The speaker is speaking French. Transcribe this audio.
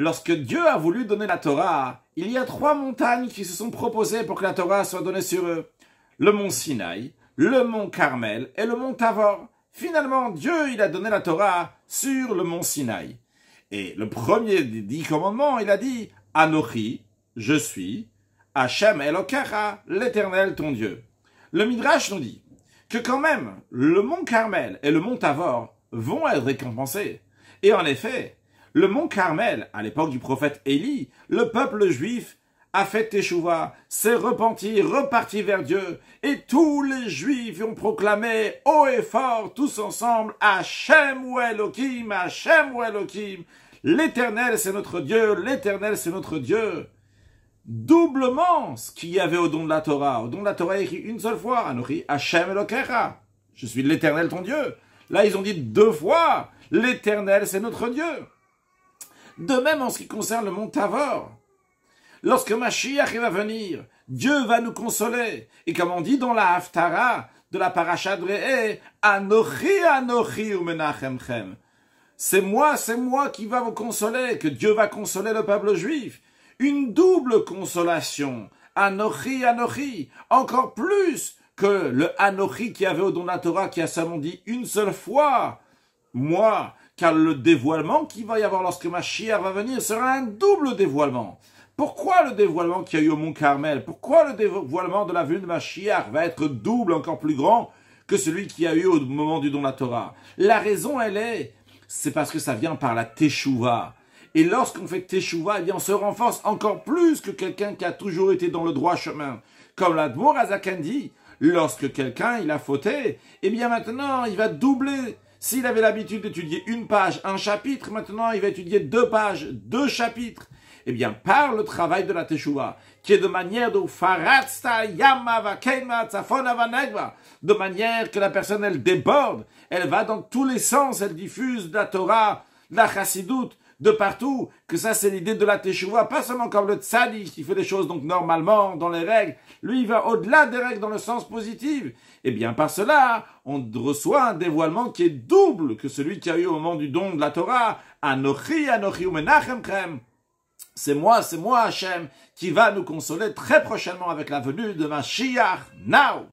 Lorsque Dieu a voulu donner la Torah, il y a trois montagnes qui se sont proposées pour que la Torah soit donnée sur eux. Le mont Sinaï, le mont Carmel et le mont Tavor. Finalement, Dieu, il a donné la Torah sur le mont Sinaï. Et le premier des dix commandements, il a dit, Anochi, je suis, Hachem okara l'éternel ton Dieu. Le Midrash nous dit que quand même, le mont Carmel et le mont Tavor vont être récompensés. Et en effet, le mont Carmel, à l'époque du prophète Élie, le peuple juif a fait Teshuvah, s'est repenti, reparti vers Dieu, et tous les Juifs ont proclamé haut et fort, tous ensemble, Hachem ou Elohim, Hachem ou l'éternel c'est notre Dieu, l'éternel c'est notre Dieu. Doublement ce qu'il y avait au don de la Torah. Au don de la Torah est écrit une seule fois, nous, Hachem Elochera, je suis l'éternel ton Dieu. Là ils ont dit deux fois, l'éternel c'est notre Dieu. De même en ce qui concerne le mont Tavor. Lorsque Mashiach va venir, Dieu va nous consoler. Et comme on dit dans la Haftara de la Parashat Anochi Anochi Chem, C'est moi, c'est moi qui va vous consoler, que Dieu va consoler le peuple juif. Une double consolation. Anochi Anochi. Encore plus que le Anochi qui avait au don qui a seulement dit une seule fois. Moi, car le dévoilement qui va y avoir lorsque chia va venir sera un double dévoilement. Pourquoi le dévoilement qui a eu au Mont Carmel Pourquoi le dévoilement de la venue de chia va être double, encore plus grand que celui qui a eu au moment du don de la Torah La raison, elle est, c'est parce que ça vient par la Teshuvah. Et lorsqu'on fait Teshuvah, eh bien, on se renforce encore plus que quelqu'un qui a toujours été dans le droit chemin. Comme la Azakan dit, lorsque quelqu'un, il a fauté, eh bien maintenant, il va doubler s'il avait l'habitude d'étudier une page, un chapitre, maintenant il va étudier deux pages, deux chapitres. Eh bien, par le travail de la teshuva, qui est de manière de de manière que la personne, elle déborde, elle va dans tous les sens, elle diffuse la Torah, la chassidoute, de partout, que ça c'est l'idée de la Teshuvah, pas seulement comme le tzadik qui fait les choses donc normalement, dans les règles, lui il va au-delà des règles dans le sens positif. Et eh bien par cela, on reçoit un dévoilement qui est double que celui qui a eu au moment du don de la Torah, Anochi, Anochi Menachem Krem. C'est moi, c'est moi Hachem, qui va nous consoler très prochainement avec la venue de ma shiach. now